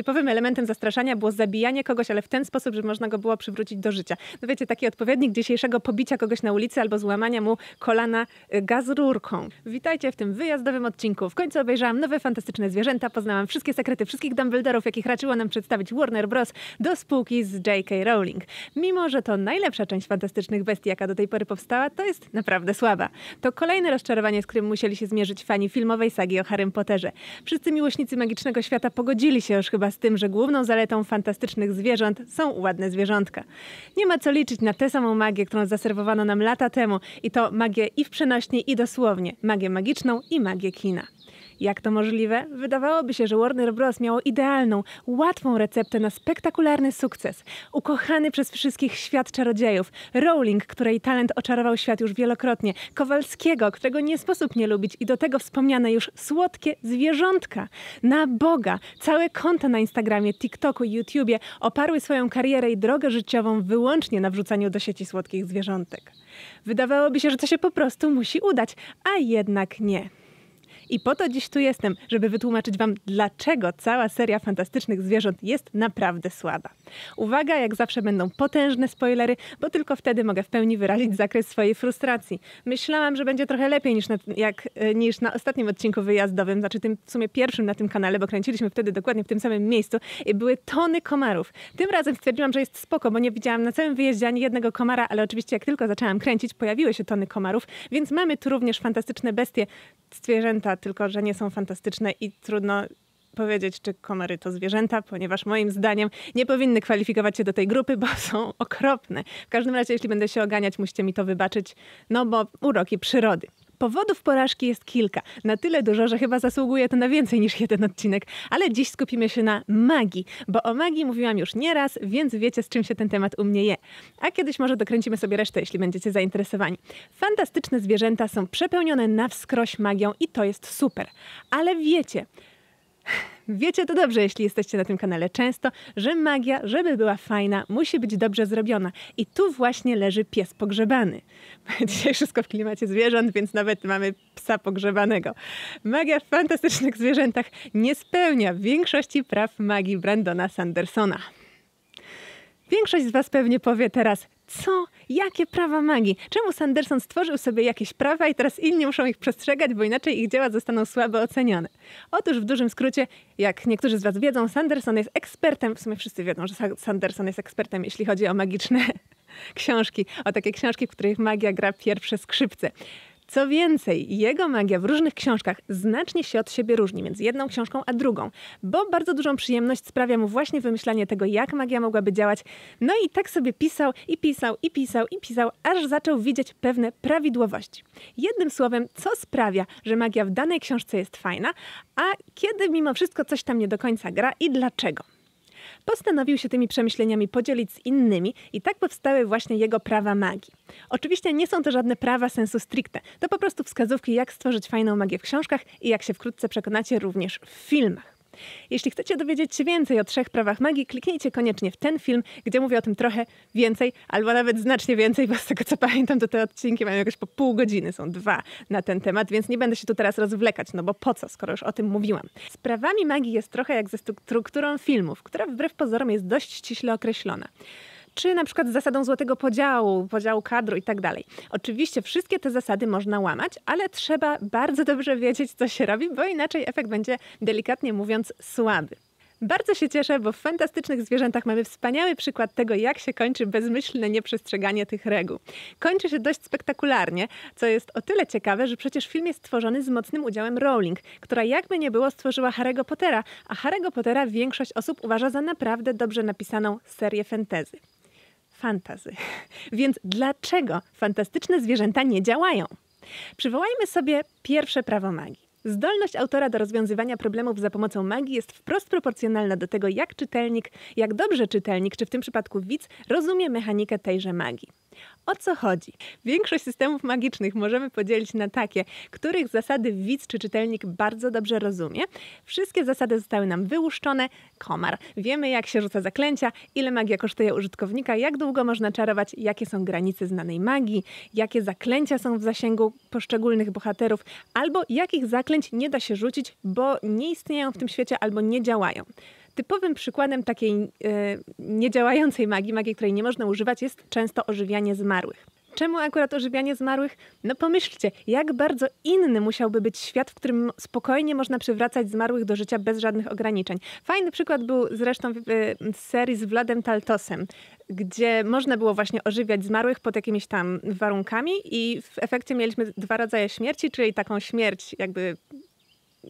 Typowym elementem zastraszania było zabijanie kogoś, ale w ten sposób, że można go było przywrócić do życia. No wiecie, taki odpowiednik dzisiejszego pobicia kogoś na ulicy albo złamania mu kolana y, gaz rurką. Witajcie w tym wyjazdowym odcinku. W końcu obejrzałam nowe fantastyczne zwierzęta, poznałam wszystkie sekrety wszystkich Dumbledorów, jakich raczyło nam przedstawić Warner Bros. do spółki z J.K. Rowling. Mimo, że to najlepsza część fantastycznych bestii, jaka do tej pory powstała, to jest naprawdę słaba. To kolejne rozczarowanie, z którym musieli się zmierzyć fani filmowej sagi o Harrym Potterze. Wszyscy miłośnicy magicznego świata pogodzili się już chyba z tym, że główną zaletą fantastycznych zwierząt są ładne zwierzątka. Nie ma co liczyć na tę samą magię, którą zaserwowano nam lata temu i to magię i w przenośni i dosłownie, magię magiczną i magię kina. Jak to możliwe? Wydawałoby się, że Warner Bros. miało idealną, łatwą receptę na spektakularny sukces. Ukochany przez wszystkich świat czarodziejów, Rowling, której talent oczarował świat już wielokrotnie, Kowalskiego, którego nie sposób nie lubić i do tego wspomniane już słodkie zwierzątka. Na Boga! Całe konta na Instagramie, TikToku, YouTubie oparły swoją karierę i drogę życiową wyłącznie na wrzucaniu do sieci słodkich zwierzątek. Wydawałoby się, że to się po prostu musi udać, a jednak nie. I po to dziś tu jestem, żeby wytłumaczyć Wam, dlaczego cała seria fantastycznych zwierząt jest naprawdę słaba. Uwaga, jak zawsze będą potężne spoilery, bo tylko wtedy mogę w pełni wyrazić zakres swojej frustracji. Myślałam, że będzie trochę lepiej niż na, jak, e, niż na ostatnim odcinku wyjazdowym, znaczy tym w sumie pierwszym na tym kanale, bo kręciliśmy wtedy dokładnie w tym samym miejscu i były tony komarów. Tym razem stwierdziłam, że jest spoko, bo nie widziałam na całym wyjeździe ani jednego komara, ale oczywiście jak tylko zaczęłam kręcić, pojawiły się tony komarów, więc mamy tu również fantastyczne bestie, zwierzęta tylko że nie są fantastyczne i trudno powiedzieć, czy komary to zwierzęta, ponieważ moim zdaniem nie powinny kwalifikować się do tej grupy, bo są okropne. W każdym razie, jeśli będę się oganiać, musicie mi to wybaczyć, no bo uroki przyrody. Powodów porażki jest kilka. Na tyle dużo, że chyba zasługuje to na więcej niż jeden odcinek. Ale dziś skupimy się na magii, bo o magii mówiłam już nieraz, więc wiecie z czym się ten temat u mnie je. A kiedyś może dokręcimy sobie resztę, jeśli będziecie zainteresowani. Fantastyczne zwierzęta są przepełnione na wskroś magią i to jest super. Ale wiecie... Wiecie to dobrze, jeśli jesteście na tym kanale często, że magia, żeby była fajna, musi być dobrze zrobiona. I tu właśnie leży pies pogrzebany. Dzisiaj wszystko w klimacie zwierząt, więc nawet mamy psa pogrzebanego. Magia w fantastycznych zwierzętach nie spełnia większości praw magii Brandona Sandersona. Większość z Was pewnie powie teraz, co? Jakie prawa magii? Czemu Sanderson stworzył sobie jakieś prawa i teraz inni muszą ich przestrzegać, bo inaczej ich dzieła zostaną słabo ocenione? Otóż w dużym skrócie, jak niektórzy z Was wiedzą, Sanderson jest ekspertem, w sumie wszyscy wiedzą, że Sanderson jest ekspertem, jeśli chodzi o magiczne książki, o takie książki, w których magia gra pierwsze skrzypce. Co więcej, jego magia w różnych książkach znacznie się od siebie różni między jedną książką a drugą, bo bardzo dużą przyjemność sprawia mu właśnie wymyślanie tego, jak magia mogłaby działać. No i tak sobie pisał i pisał i pisał i pisał, aż zaczął widzieć pewne prawidłowości. Jednym słowem, co sprawia, że magia w danej książce jest fajna, a kiedy mimo wszystko coś tam nie do końca gra i dlaczego postanowił się tymi przemyśleniami podzielić z innymi i tak powstały właśnie jego prawa magii. Oczywiście nie są to żadne prawa sensu stricte, to po prostu wskazówki, jak stworzyć fajną magię w książkach i jak się wkrótce przekonacie również w filmach. Jeśli chcecie dowiedzieć się więcej o trzech prawach magii, kliknijcie koniecznie w ten film, gdzie mówię o tym trochę więcej, albo nawet znacznie więcej, bo z tego co pamiętam, to te odcinki mają jakieś po pół godziny, są dwa na ten temat, więc nie będę się tu teraz rozwlekać, no bo po co, skoro już o tym mówiłam. Z prawami magii jest trochę jak ze strukturą filmów, która wbrew pozorom jest dość ściśle określona czy na przykład z zasadą złotego podziału, podziału kadru i tak dalej. Oczywiście wszystkie te zasady można łamać, ale trzeba bardzo dobrze wiedzieć, co się robi, bo inaczej efekt będzie delikatnie mówiąc słaby. Bardzo się cieszę, bo w fantastycznych zwierzętach mamy wspaniały przykład tego, jak się kończy bezmyślne nieprzestrzeganie tych reguł. Kończy się dość spektakularnie, co jest o tyle ciekawe, że przecież film jest stworzony z mocnym udziałem Rowling, która jakby nie było stworzyła Harry'ego Pottera, a Harry'ego Pottera większość osób uważa za naprawdę dobrze napisaną serię fantasy fantazy. Więc dlaczego fantastyczne zwierzęta nie działają? Przywołajmy sobie pierwsze prawo magii. Zdolność autora do rozwiązywania problemów za pomocą magii jest wprost proporcjonalna do tego, jak czytelnik, jak dobrze czytelnik, czy w tym przypadku widz, rozumie mechanikę tejże magii. O co chodzi? Większość systemów magicznych możemy podzielić na takie, których zasady widz czy czytelnik bardzo dobrze rozumie. Wszystkie zasady zostały nam wyłuszczone. Komar. Wiemy, jak się rzuca zaklęcia, ile magia kosztuje użytkownika, jak długo można czarować, jakie są granice znanej magii, jakie zaklęcia są w zasięgu poszczególnych bohaterów, albo jakich zaklęć nie da się rzucić, bo nie istnieją w tym świecie albo nie działają. Typowym przykładem takiej e, niedziałającej magii, magii, której nie można używać, jest często ożywianie zmarłych. Czemu akurat ożywianie zmarłych? No pomyślcie, jak bardzo inny musiałby być świat, w którym spokojnie można przywracać zmarłych do życia bez żadnych ograniczeń. Fajny przykład był zresztą w, w e, serii z Wladem Taltosem, gdzie można było właśnie ożywiać zmarłych pod jakimiś tam warunkami i w efekcie mieliśmy dwa rodzaje śmierci, czyli taką śmierć jakby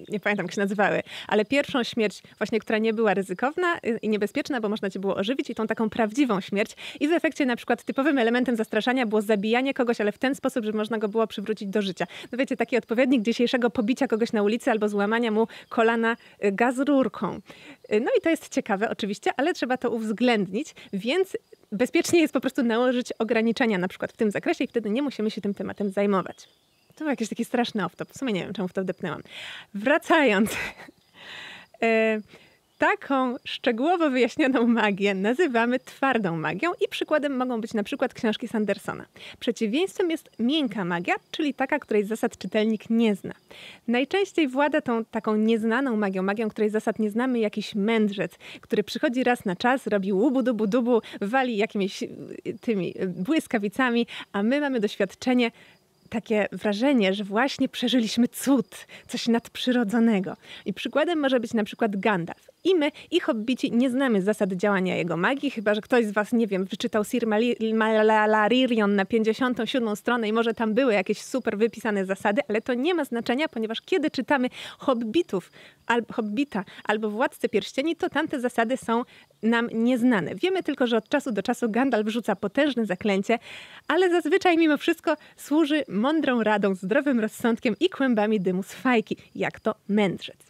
nie pamiętam jak się nazywały, ale pierwszą śmierć właśnie, która nie była ryzykowna y, i niebezpieczna, bo można cię było ożywić i tą taką prawdziwą śmierć. I w efekcie na przykład typowym elementem zastraszania było zabijanie kogoś, ale w ten sposób, że można go było przywrócić do życia. No wiecie, taki odpowiednik dzisiejszego pobicia kogoś na ulicy albo złamania mu kolana y, gaz rurką. Y, no i to jest ciekawe oczywiście, ale trzeba to uwzględnić, więc bezpiecznie jest po prostu nałożyć ograniczenia na przykład w tym zakresie i wtedy nie musimy się tym tematem zajmować. To był jakiś taki straszny off-top. W sumie nie wiem, czemu w to wdepnęłam. Wracając. E, taką szczegółowo wyjaśnioną magię nazywamy twardą magią i przykładem mogą być na przykład książki Sandersona. Przeciwieństwem jest miękka magia, czyli taka, której zasad czytelnik nie zna. Najczęściej włada tą taką nieznaną magią, magią, której zasad nie znamy, jakiś mędrzec, który przychodzi raz na czas, robi łubu dubu dubu, wali jakimiś e, tymi e, błyskawicami, a my mamy doświadczenie takie wrażenie, że właśnie przeżyliśmy cud, coś nadprzyrodzonego. I przykładem może być na przykład Gandalf. I my, i hobbici, nie znamy zasad działania jego magii, chyba że ktoś z was, nie wiem, wyczytał Sir Malaririon na 57 stronę i może tam były jakieś super wypisane zasady, ale to nie ma znaczenia, ponieważ kiedy czytamy Hobbitów, al Hobbita albo Władcę Pierścieni, to tamte zasady są nam nieznane. Wiemy tylko, że od czasu do czasu Gandalf rzuca potężne zaklęcie, ale zazwyczaj mimo wszystko służy mądrą radą, zdrowym rozsądkiem i kłębami dymu z fajki, jak to mędrzec.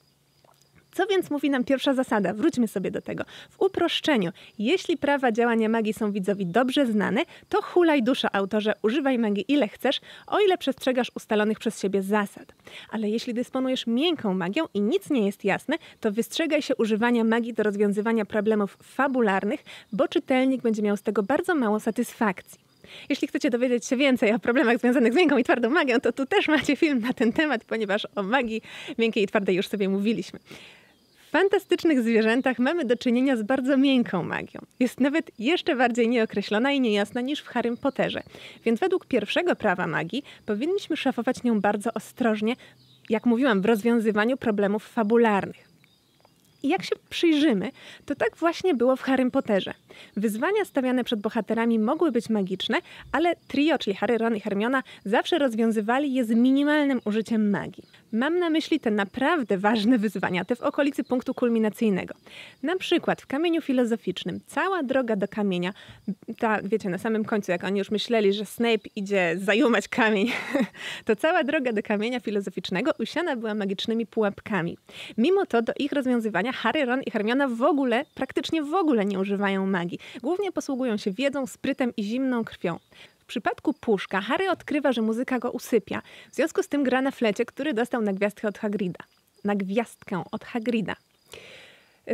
Co więc mówi nam pierwsza zasada? Wróćmy sobie do tego. W uproszczeniu, jeśli prawa działania magii są widzowi dobrze znane, to hulaj dusza autorze, używaj magii ile chcesz, o ile przestrzegasz ustalonych przez siebie zasad. Ale jeśli dysponujesz miękką magią i nic nie jest jasne, to wystrzegaj się używania magii do rozwiązywania problemów fabularnych, bo czytelnik będzie miał z tego bardzo mało satysfakcji. Jeśli chcecie dowiedzieć się więcej o problemach związanych z miękką i twardą magią, to tu też macie film na ten temat, ponieważ o magii miękkiej i twardej już sobie mówiliśmy fantastycznych zwierzętach mamy do czynienia z bardzo miękką magią. Jest nawet jeszcze bardziej nieokreślona i niejasna niż w Harry Potterze. Więc według pierwszego prawa magii powinniśmy szafować nią bardzo ostrożnie, jak mówiłam, w rozwiązywaniu problemów fabularnych. I jak się przyjrzymy, to tak właśnie było w Harry Potterze. Wyzwania stawiane przed bohaterami mogły być magiczne, ale trio, czyli Harry, Ron i Hermiona, zawsze rozwiązywali je z minimalnym użyciem magii. Mam na myśli te naprawdę ważne wyzwania, te w okolicy punktu kulminacyjnego. Na przykład w kamieniu filozoficznym cała droga do kamienia, ta wiecie, na samym końcu, jak oni już myśleli, że Snape idzie zajumać kamień, to cała droga do kamienia filozoficznego usiana była magicznymi pułapkami. Mimo to do ich rozwiązywania Harry, Ron i Hermiona w ogóle, praktycznie w ogóle nie używają magii. Głównie posługują się wiedzą, sprytem i zimną krwią przypadku Puszka Harry odkrywa, że muzyka go usypia. W związku z tym gra na flecie, który dostał na gwiazdkę od Hagrida. Na gwiazdkę od Hagrida.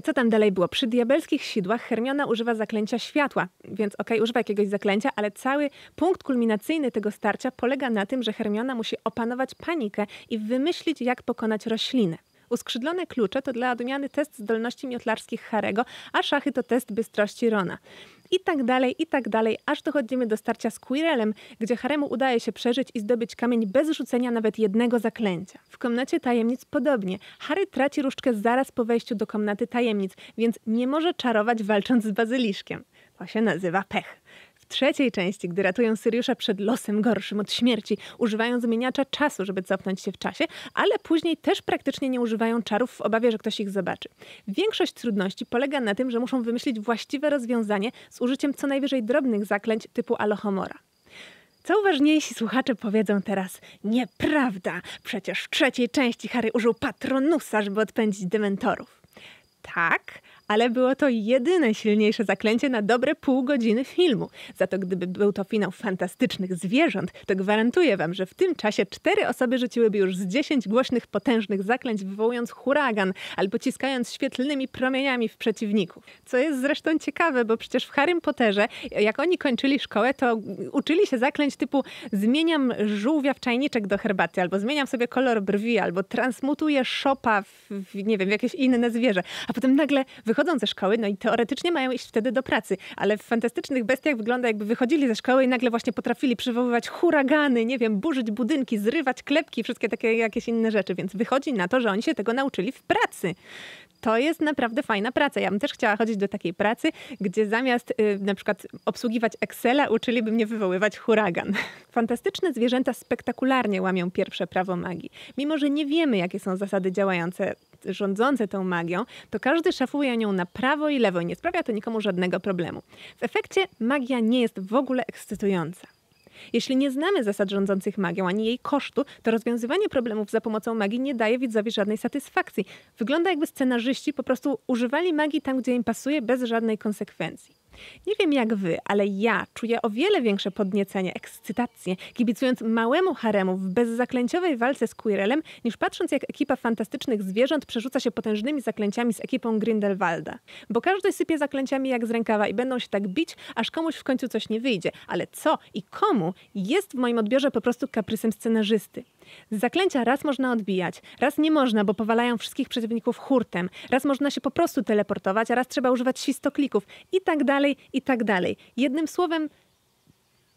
Co tam dalej było? Przy diabelskich sidłach Hermiona używa zaklęcia światła, więc okej, okay, używa jakiegoś zaklęcia, ale cały punkt kulminacyjny tego starcia polega na tym, że Hermiona musi opanować panikę i wymyślić, jak pokonać roślinę. Uskrzydlone klucze to dla odmiany test zdolności miotlarskich Harego, a szachy to test bystrości Rona i tak dalej, i tak dalej, aż dochodzimy do starcia z Quirelem, gdzie Haremu udaje się przeżyć i zdobyć kamień bez rzucenia nawet jednego zaklęcia. W komnacie tajemnic podobnie. Harry traci różdżkę zaraz po wejściu do komnaty tajemnic, więc nie może czarować walcząc z bazyliszkiem. To się nazywa pech. W trzeciej części, gdy ratują Syriusza przed losem gorszym od śmierci, używają zmieniacza czasu, żeby cofnąć się w czasie, ale później też praktycznie nie używają czarów w obawie, że ktoś ich zobaczy. Większość trudności polega na tym, że muszą wymyślić właściwe rozwiązanie z użyciem co najwyżej drobnych zaklęć typu alohomora. Co uważniejsi słuchacze powiedzą teraz, nieprawda, przecież w trzeciej części Harry użył patronusa, żeby odpędzić dementorów. Tak, ale było to jedyne silniejsze zaklęcie na dobre pół godziny filmu. Za to gdyby był to finał fantastycznych zwierząt, to gwarantuję wam, że w tym czasie cztery osoby rzuciłyby już z dziesięć głośnych, potężnych zaklęć, wywołując huragan albo ciskając świetlnymi promieniami w przeciwników. Co jest zresztą ciekawe, bo przecież w Harrym Potterze, jak oni kończyli szkołę, to uczyli się zaklęć typu zmieniam żółwia w czajniczek do herbaty, albo zmieniam sobie kolor brwi, albo transmutuję szopa w, nie wiem, jakieś inne zwierzę. A potem nagle wy wychodzą ze szkoły, no i teoretycznie mają iść wtedy do pracy, ale w fantastycznych bestiach wygląda jakby wychodzili ze szkoły i nagle właśnie potrafili przywoływać huragany, nie wiem, burzyć budynki, zrywać klepki, wszystkie takie jakieś inne rzeczy, więc wychodzi na to, że oni się tego nauczyli w pracy to jest naprawdę fajna praca. Ja bym też chciała chodzić do takiej pracy, gdzie zamiast y, na przykład obsługiwać Excela, uczyliby mnie wywoływać huragan. Fantastyczne zwierzęta spektakularnie łamią pierwsze prawo magii. Mimo, że nie wiemy, jakie są zasady działające rządzące tą magią, to każdy szafuje nią na prawo i lewo i nie sprawia to nikomu żadnego problemu. W efekcie magia nie jest w ogóle ekscytująca. Jeśli nie znamy zasad rządzących magią ani jej kosztu, to rozwiązywanie problemów za pomocą magii nie daje widzowi żadnej satysfakcji. Wygląda jakby scenarzyści po prostu używali magii tam, gdzie im pasuje, bez żadnej konsekwencji. Nie wiem jak wy, ale ja czuję o wiele większe podniecenie, ekscytację, kibicując małemu haremu w bezzaklęciowej walce z Quirrellem, niż patrząc jak ekipa fantastycznych zwierząt przerzuca się potężnymi zaklęciami z ekipą Grindelwalda. Bo każdy sypie zaklęciami jak z rękawa i będą się tak bić, aż komuś w końcu coś nie wyjdzie. Ale co i komu jest w moim odbiorze po prostu kaprysem scenarzysty. Z zaklęcia raz można odbijać, raz nie można, bo powalają wszystkich przeciwników hurtem, raz można się po prostu teleportować, a raz trzeba używać świstoklików i tak dalej, i tak dalej. Jednym słowem,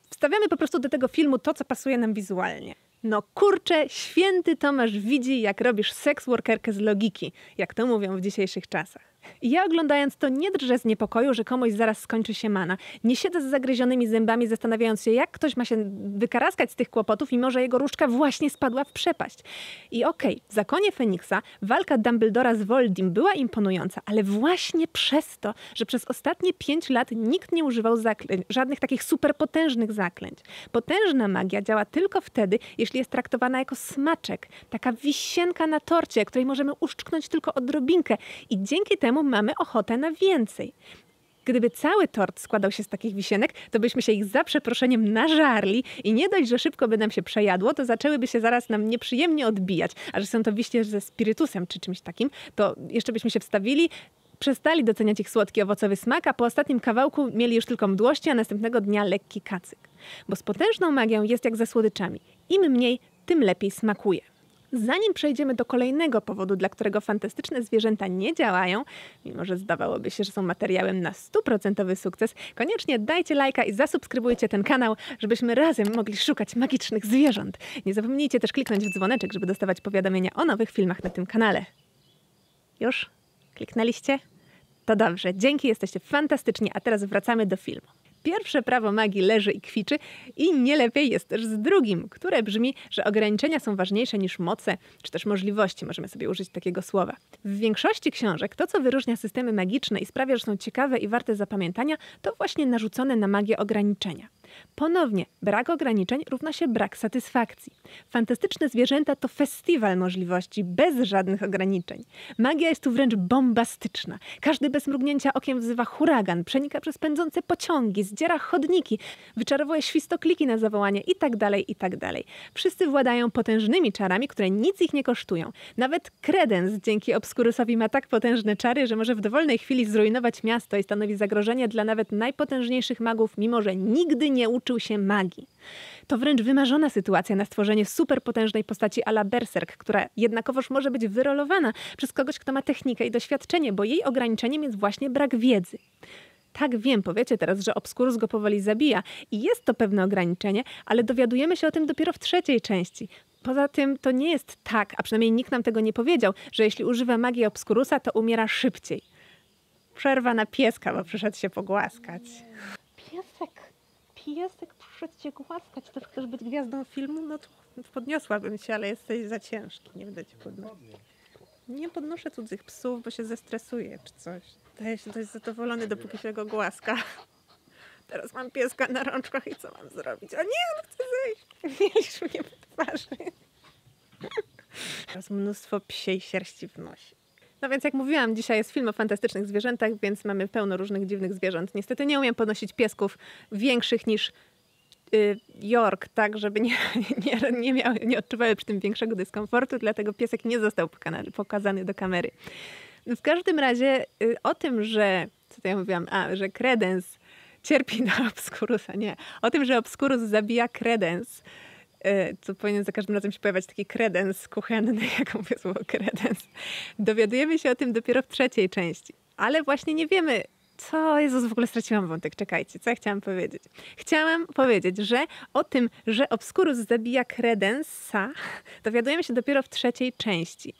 wstawiamy po prostu do tego filmu to, co pasuje nam wizualnie. No kurczę, święty Tomasz widzi, jak robisz seks workerkę z logiki, jak to mówią w dzisiejszych czasach ja oglądając to nie drżę z niepokoju, że komuś zaraz skończy się mana. Nie siedzę z zagryzionymi zębami, zastanawiając się, jak ktoś ma się wykaraskać z tych kłopotów, mimo że jego różdżka właśnie spadła w przepaść. I okej, okay, w Zakonie Feniksa walka Dumbledora z Voldim była imponująca, ale właśnie przez to, że przez ostatnie pięć lat nikt nie używał zaklęć, żadnych takich superpotężnych zaklęć. Potężna magia działa tylko wtedy, jeśli jest traktowana jako smaczek, taka wisienka na torcie, której możemy uszczknąć tylko odrobinkę. I dzięki temu temu mamy ochotę na więcej. Gdyby cały tort składał się z takich wisienek, to byśmy się ich za przeproszeniem nażarli i nie dość, że szybko by nam się przejadło, to zaczęłyby się zaraz nam nieprzyjemnie odbijać. A że są to wiśnie ze spirytusem czy czymś takim, to jeszcze byśmy się wstawili, przestali doceniać ich słodki owocowy smak, a po ostatnim kawałku mieli już tylko mdłości, a następnego dnia lekki kacyk. Bo z potężną magią jest jak ze słodyczami. Im mniej, tym lepiej smakuje. Zanim przejdziemy do kolejnego powodu, dla którego fantastyczne zwierzęta nie działają, mimo że zdawałoby się, że są materiałem na stuprocentowy sukces, koniecznie dajcie lajka i zasubskrybujcie ten kanał, żebyśmy razem mogli szukać magicznych zwierząt. Nie zapomnijcie też kliknąć w dzwoneczek, żeby dostawać powiadomienia o nowych filmach na tym kanale. Już? Kliknęliście? To dobrze, dzięki, jesteście fantastyczni, a teraz wracamy do filmu. Pierwsze prawo magii leży i kwiczy i nie lepiej jest też z drugim, które brzmi, że ograniczenia są ważniejsze niż moce czy też możliwości, możemy sobie użyć takiego słowa. W większości książek to, co wyróżnia systemy magiczne i sprawia, że są ciekawe i warte zapamiętania, to właśnie narzucone na magię ograniczenia. Ponownie, brak ograniczeń równa się brak satysfakcji. Fantastyczne zwierzęta to festiwal możliwości bez żadnych ograniczeń. Magia jest tu wręcz bombastyczna. Każdy bez mrugnięcia okiem wzywa huragan, przenika przez pędzące pociągi, zdziera chodniki, wyczarowuje świstokliki na zawołanie itd., tak itd. Tak Wszyscy władają potężnymi czarami, które nic ich nie kosztują. Nawet Kredens dzięki Obskurusowi ma tak potężne czary, że może w dowolnej chwili zrujnować miasto i stanowi zagrożenie dla nawet najpotężniejszych magów, mimo że nigdy nie nie uczył się magii. To wręcz wymarzona sytuacja na stworzenie superpotężnej postaci ala Berserk, która jednakowoż może być wyrolowana przez kogoś, kto ma technikę i doświadczenie, bo jej ograniczeniem jest właśnie brak wiedzy. Tak wiem, powiecie teraz, że obskurus go powoli zabija i jest to pewne ograniczenie, ale dowiadujemy się o tym dopiero w trzeciej części. Poza tym to nie jest tak, a przynajmniej nikt nam tego nie powiedział, że jeśli używa magii obskurusa, to umiera szybciej. Przerwa na pieska, bo przyszedł się pogłaskać. Piesek taki język przyszedł cię głaskać, to chcesz być gwiazdą filmu, no to podniosłabym cię, ale jesteś za ciężki, nie będę cię podnosić. Nie podnoszę cudzych psów, bo się zestresuję czy coś. Daję się dość zadowolony, dopóki się go głaska. Teraz mam pieska na rączkach i co mam zrobić? O nie, on no chce zejść! Mieliśmy mnie po twarzy. Teraz mnóstwo psiej sierści w nosie. No więc jak mówiłam, dzisiaj jest film o fantastycznych zwierzętach, więc mamy pełno różnych dziwnych zwierząt. Niestety nie umiem podnosić piesków większych niż y, York, tak, żeby nie, nie, nie, miały, nie odczuwały przy tym większego dyskomfortu, dlatego piesek nie został pokazany do kamery. W każdym razie y, o tym, że, co to ja mówiłam, a, że kredens cierpi na obskurusa, nie, o tym, że obskurus zabija kredens, E, co powinien za każdym razem się pojawiać taki kredens kuchenny, jaką mówię słowo kredens, dowiadujemy się o tym dopiero w trzeciej części. Ale właśnie nie wiemy, co Jezus w ogóle straciłam wątek, czekajcie, co ja chciałam powiedzieć? Chciałam powiedzieć, że o tym, że obskurus zabija kredensa, dowiadujemy się dopiero w trzeciej części.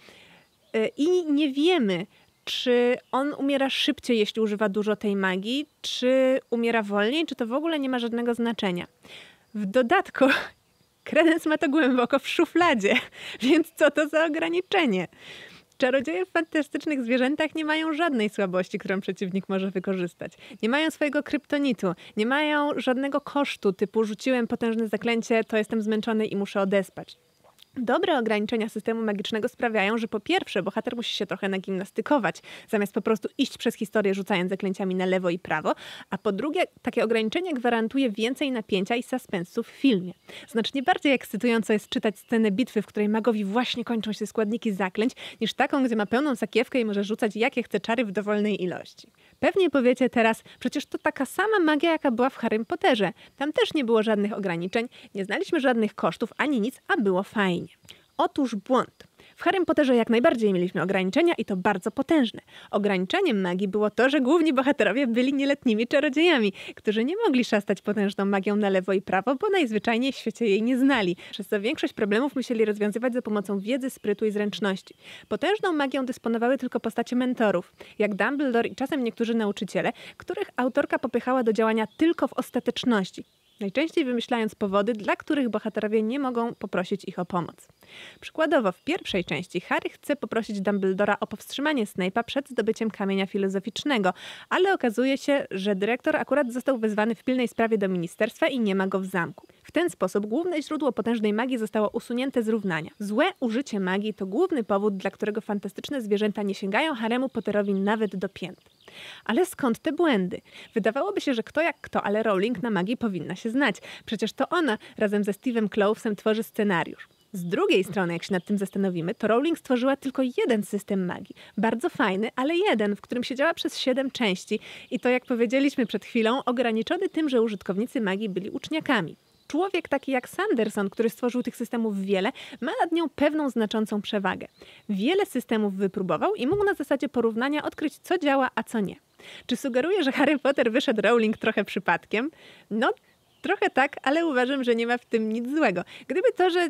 E, I nie wiemy, czy on umiera szybciej, jeśli używa dużo tej magii, czy umiera wolniej, czy to w ogóle nie ma żadnego znaczenia. W dodatku Kredens ma to głęboko w szufladzie, więc co to za ograniczenie? Czarodzieje w fantastycznych zwierzętach nie mają żadnej słabości, którą przeciwnik może wykorzystać. Nie mają swojego kryptonitu, nie mają żadnego kosztu typu rzuciłem potężne zaklęcie, to jestem zmęczony i muszę odespać. Dobre ograniczenia systemu magicznego sprawiają, że po pierwsze bohater musi się trochę nagimnastykować, zamiast po prostu iść przez historię rzucając zaklęciami na lewo i prawo, a po drugie takie ograniczenie gwarantuje więcej napięcia i suspensu w filmie. Znacznie bardziej ekscytująco jest czytać scenę bitwy, w której magowi właśnie kończą się składniki zaklęć, niż taką, gdzie ma pełną sakiewkę i może rzucać jakie chce czary w dowolnej ilości. Pewnie powiecie teraz, przecież to taka sama magia, jaka była w Harry Potterze. Tam też nie było żadnych ograniczeń, nie znaliśmy żadnych kosztów ani nic, a było fajnie. Otóż błąd. W Harrym Potterze jak najbardziej mieliśmy ograniczenia i to bardzo potężne. Ograniczeniem magii było to, że główni bohaterowie byli nieletnimi czarodziejami, którzy nie mogli szastać potężną magią na lewo i prawo, bo najzwyczajniej w świecie jej nie znali. Przez co większość problemów musieli rozwiązywać za pomocą wiedzy, sprytu i zręczności. Potężną magią dysponowały tylko postacie mentorów, jak Dumbledore i czasem niektórzy nauczyciele, których autorka popychała do działania tylko w ostateczności, najczęściej wymyślając powody, dla których bohaterowie nie mogą poprosić ich o pomoc. Przykładowo w pierwszej części Harry chce poprosić Dumbledora o powstrzymanie Snape'a przed zdobyciem kamienia filozoficznego, ale okazuje się, że dyrektor akurat został wezwany w pilnej sprawie do ministerstwa i nie ma go w zamku. W ten sposób główne źródło potężnej magii zostało usunięte z równania. Złe użycie magii to główny powód, dla którego fantastyczne zwierzęta nie sięgają Haremu Potterowi nawet do pięt. Ale skąd te błędy? Wydawałoby się, że kto jak kto, ale Rowling na magii powinna się się znać. Przecież to ona razem ze Stevem Clowesem tworzy scenariusz. Z drugiej strony, jak się nad tym zastanowimy, to Rowling stworzyła tylko jeden system magii. Bardzo fajny, ale jeden, w którym siedziała przez siedem części. I to, jak powiedzieliśmy przed chwilą, ograniczony tym, że użytkownicy magii byli uczniakami. Człowiek taki jak Sanderson, który stworzył tych systemów wiele, ma nad nią pewną znaczącą przewagę. Wiele systemów wypróbował i mógł na zasadzie porównania odkryć, co działa, a co nie. Czy sugeruje, że Harry Potter wyszedł Rowling trochę przypadkiem? No Trochę tak, ale uważam, że nie ma w tym nic złego. Gdyby to, że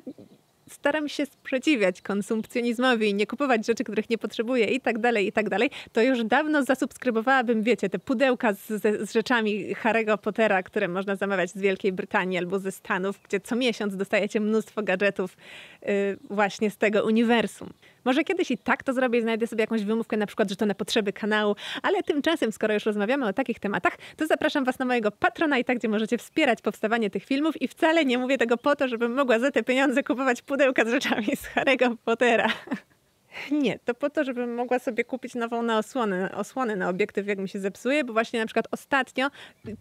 staram się sprzeciwiać konsumpcjonizmowi, nie kupować rzeczy, których nie potrzebuję i tak dalej, i tak dalej, to już dawno zasubskrybowałabym, wiecie, te pudełka z, z, rzeczami Harry'ego Pottera, które można zamawiać z Wielkiej Brytanii albo ze Stanów, gdzie co miesiąc dostajecie mnóstwo gadżetów yy, właśnie z tego uniwersum. Może kiedyś i tak to zrobię i znajdę sobie jakąś wymówkę, na przykład, że to na potrzeby kanału, ale tymczasem, skoro już rozmawiamy o takich tematach, to zapraszam Was na mojego patrona i tak, gdzie możecie wspierać powstawanie tych filmów i wcale nie mówię tego po to, żebym mogła za te pieniądze kupować pudełka z rzeczami z Harry'ego Pottera. Nie, to po to, żebym mogła sobie kupić nową na osłonę, osłonę na obiektyw, jak mi się zepsuje, bo właśnie na przykład ostatnio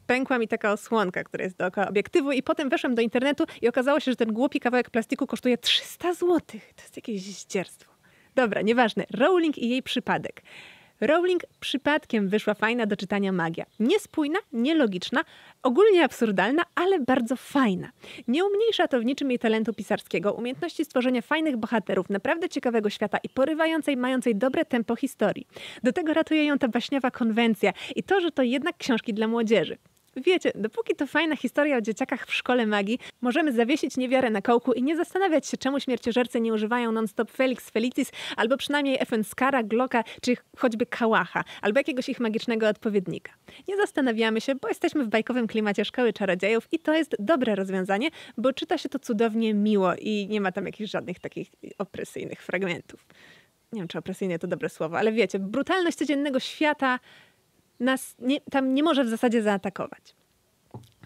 pękła mi taka osłonka, która jest dookoła obiektywu i potem weszłam do internetu i okazało się, że ten głupi kawałek plastiku kosztuje 300 zł. To jest jakieś zdzierstwo. Dobra, nieważne. Rowling i jej przypadek. Rowling przypadkiem wyszła fajna do czytania magia. Niespójna, nielogiczna, ogólnie absurdalna, ale bardzo fajna. Nie umniejsza to w niczym jej talentu pisarskiego, umiejętności stworzenia fajnych bohaterów, naprawdę ciekawego świata i porywającej, mającej dobre tempo historii. Do tego ratuje ją ta baśniowa konwencja i to, że to jednak książki dla młodzieży. Wiecie, dopóki to fajna historia o dzieciakach w szkole magii, możemy zawiesić niewiarę na kołku i nie zastanawiać się, czemu śmierciożercy nie używają non-stop Felix Felicis, albo przynajmniej Effenskara, Glocka, czy choćby Kałacha, albo jakiegoś ich magicznego odpowiednika. Nie zastanawiamy się, bo jesteśmy w bajkowym klimacie szkoły czarodziejów i to jest dobre rozwiązanie, bo czyta się to cudownie miło i nie ma tam jakichś żadnych takich opresyjnych fragmentów. Nie wiem, czy opresyjne to dobre słowo, ale wiecie, brutalność codziennego świata nas nie, tam nie może w zasadzie zaatakować.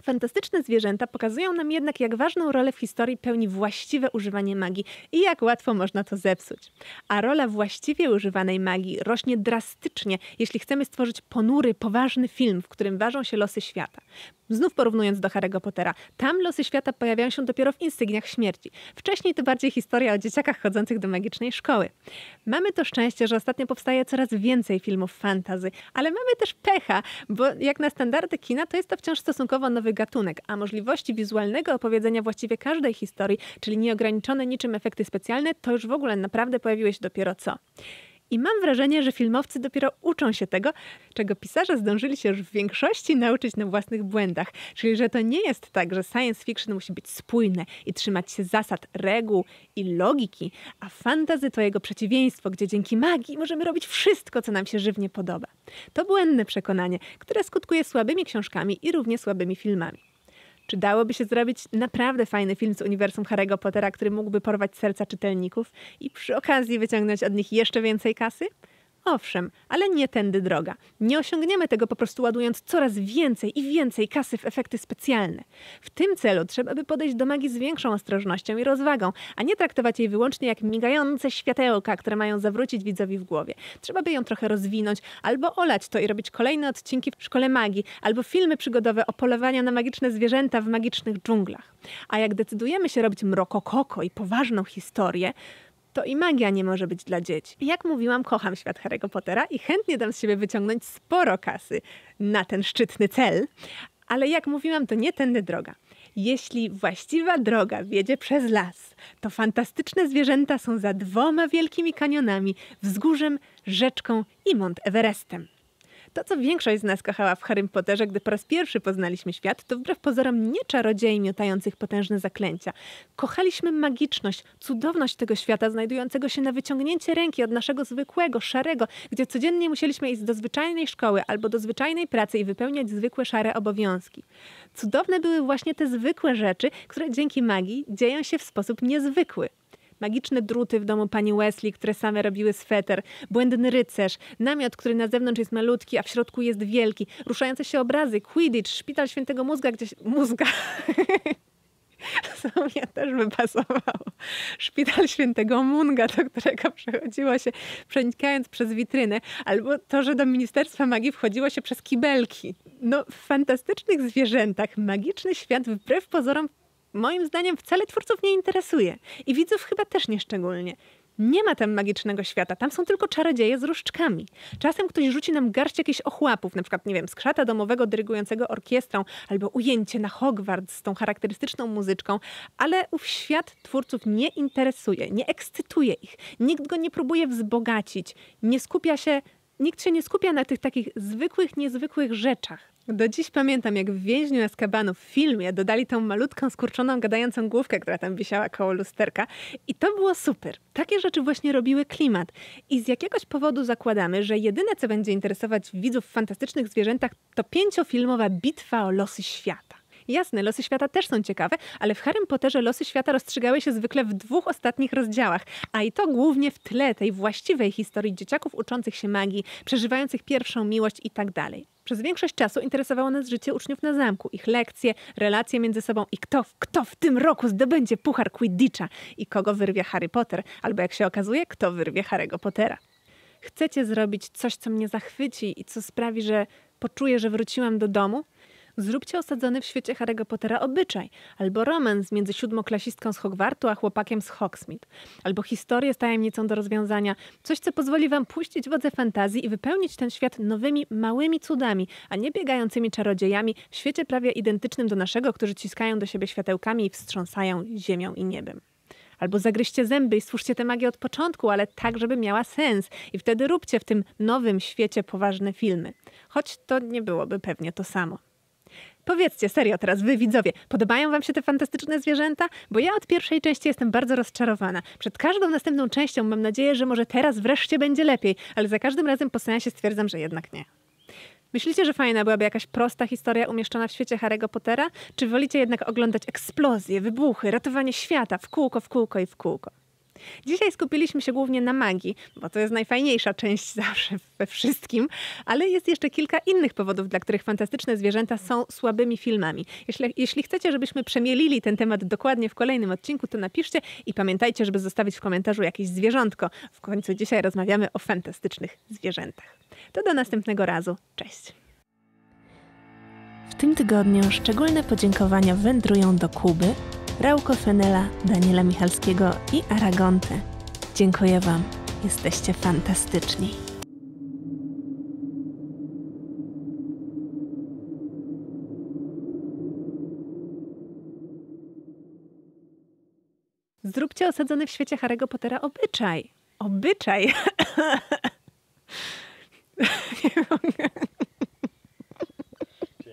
Fantastyczne zwierzęta pokazują nam jednak, jak ważną rolę w historii pełni właściwe używanie magii i jak łatwo można to zepsuć. A rola właściwie używanej magii rośnie drastycznie, jeśli chcemy stworzyć ponury, poważny film, w którym ważą się losy świata. Znów porównując do Harry'ego Pottera, tam losy świata pojawiają się dopiero w Instygniach Śmierci. Wcześniej to bardziej historia o dzieciakach chodzących do magicznej szkoły. Mamy to szczęście, że ostatnio powstaje coraz więcej filmów fantazy, ale mamy też pecha, bo jak na standardy kina to jest to wciąż stosunkowo nowy gatunek, a możliwości wizualnego opowiedzenia właściwie każdej historii, czyli nieograniczone niczym efekty specjalne, to już w ogóle naprawdę pojawiły się dopiero co. I mam wrażenie, że filmowcy dopiero uczą się tego, czego pisarze zdążyli się już w większości nauczyć na własnych błędach. Czyli, że to nie jest tak, że science fiction musi być spójne i trzymać się zasad, reguł i logiki, a fantazy to jego przeciwieństwo, gdzie dzięki magii możemy robić wszystko, co nam się żywnie podoba. To błędne przekonanie, które skutkuje słabymi książkami i równie słabymi filmami. Czy dałoby się zrobić naprawdę fajny film z uniwersum Harry'ego Pottera, który mógłby porwać serca czytelników i przy okazji wyciągnąć od nich jeszcze więcej kasy? Owszem, ale nie tędy droga. Nie osiągniemy tego po prostu ładując coraz więcej i więcej kasy w efekty specjalne. W tym celu trzeba by podejść do magii z większą ostrożnością i rozwagą, a nie traktować jej wyłącznie jak migające światełka, które mają zawrócić widzowi w głowie. Trzeba by ją trochę rozwinąć, albo olać to i robić kolejne odcinki w Szkole Magii, albo filmy przygodowe o polowaniu na magiczne zwierzęta w magicznych dżunglach. A jak decydujemy się robić mrokokoko i poważną historię, to i magia nie może być dla dzieci. Jak mówiłam, kocham świat Harry'ego Pottera i chętnie dam z siebie wyciągnąć sporo kasy na ten szczytny cel, ale jak mówiłam, to nie tędy droga. Jeśli właściwa droga wiedzie przez las, to fantastyczne zwierzęta są za dwoma wielkimi kanionami, wzgórzem, rzeczką i Mont Everestem. To, co większość z nas kochała w Harrym Potterze, gdy po raz pierwszy poznaliśmy świat, to wbrew pozorom nie czarodziei miotających potężne zaklęcia. Kochaliśmy magiczność, cudowność tego świata, znajdującego się na wyciągnięcie ręki od naszego zwykłego, szarego, gdzie codziennie musieliśmy iść do zwyczajnej szkoły albo do zwyczajnej pracy i wypełniać zwykłe, szare obowiązki. Cudowne były właśnie te zwykłe rzeczy, które dzięki magii dzieją się w sposób niezwykły magiczne druty w domu pani Wesley, które same robiły sweter, błędny rycerz, namiot, który na zewnątrz jest malutki, a w środku jest wielki, ruszające się obrazy, Quidditch, szpital świętego mózga gdzieś... Mózga... Co mnie też by pasowało. Szpital świętego Munga, do którego przechodziło się przenikając przez witrynę, albo to, że do Ministerstwa Magii wchodziło się przez kibelki. No, w fantastycznych zwierzętach magiczny świat wbrew pozorom moim zdaniem wcale twórców nie interesuje i widzów chyba też nieszczególnie. Nie ma tam magicznego świata, tam są tylko czarodzieje z różdżkami. Czasem ktoś rzuci nam garść jakichś ochłapów, na przykład, nie wiem, skrzata domowego dyrygującego orkiestrą, albo ujęcie na Hogwarts z tą charakterystyczną muzyczką, ale ów świat twórców nie interesuje, nie ekscytuje ich, nikt go nie próbuje wzbogacić, nie skupia się nikt się nie skupia na tych takich zwykłych, niezwykłych rzeczach. Do dziś pamiętam, jak w więźniu Eskabanu w filmie dodali tą malutką, skurczoną, gadającą główkę, która tam wisiała koło lusterka. I to było super. Takie rzeczy właśnie robiły klimat. I z jakiegoś powodu zakładamy, że jedyne, co będzie interesować widzów w fantastycznych zwierzętach, to pięciofilmowa bitwa o losy świata. Jasne, losy świata też są ciekawe, ale w Harrym Potterze losy świata rozstrzygały się zwykle w dwóch ostatnich rozdziałach, a i to głównie w tle tej właściwej historii dzieciaków uczących się magii, przeżywających pierwszą miłość i tak dalej. Przez większość czasu interesowało nas życie uczniów na zamku, ich lekcje, relacje między sobą i kto, kto w tym roku zdobędzie puchar Quidditcha i kogo wyrwie Harry Potter, albo jak się okazuje, kto wyrwie Harry'ego Pottera. Chcecie zrobić coś, co mnie zachwyci i co sprawi, że poczuję, że wróciłam do domu? Zróbcie osadzony w świecie Harry'ego Pottera obyczaj, albo romans między siódmoklasistką z Hogwartu a chłopakiem z Hogsmeade, albo historię z tajemnicą do rozwiązania, coś co pozwoli wam puścić wodze fantazji i wypełnić ten świat nowymi, małymi cudami, a nie biegającymi czarodziejami w świecie prawie identycznym do naszego, którzy ciskają do siebie światełkami i wstrząsają ziemią i niebem. Albo zagryźcie zęby i stwórzcie tę magię od początku, ale tak, żeby miała sens. I wtedy róbcie w tym nowym świecie poważne filmy. Choć to nie byłoby pewnie to samo. Powiedzcie serio teraz, wy widzowie, podobają wam się te fantastyczne zwierzęta? Bo ja od pierwszej części jestem bardzo rozczarowana. Przed każdą następną częścią mam nadzieję, że może teraz wreszcie będzie lepiej, ale za każdym razem po seansie stwierdzam, że jednak nie. Myślicie, że fajna byłaby jakaś prosta historia umieszczona w świecie Harry'ego Pottera? Czy wolicie jednak oglądać eksplozje, wybuchy, ratowanie świata w kółko, w kółko i w kółko? Dzisiaj skupiliśmy się głównie na magii, bo to jest najfajniejsza część zawsze we wszystkim, ale jest jeszcze kilka innych powodów, dla których fantastyczne zwierzęta są słabymi filmami. Jeśli, jeśli chcecie, żebyśmy przemielili ten temat dokładnie w kolejnym odcinku, to napiszcie i pamiętajcie, żeby zostawić w komentarzu jakieś zwierzątko. W końcu dzisiaj rozmawiamy o fantastycznych zwierzętach. To do następnego razu. Cześć! W tym tygodniu szczególne podziękowania wędrują do Kuby, Rauko Fenela, Daniela Michalskiego i Aragonte. Dziękuję Wam. Jesteście fantastyczni. Zróbcie osadzony w świecie Harry'ego Pottera obyczaj. Obyczaj. Nie mogę.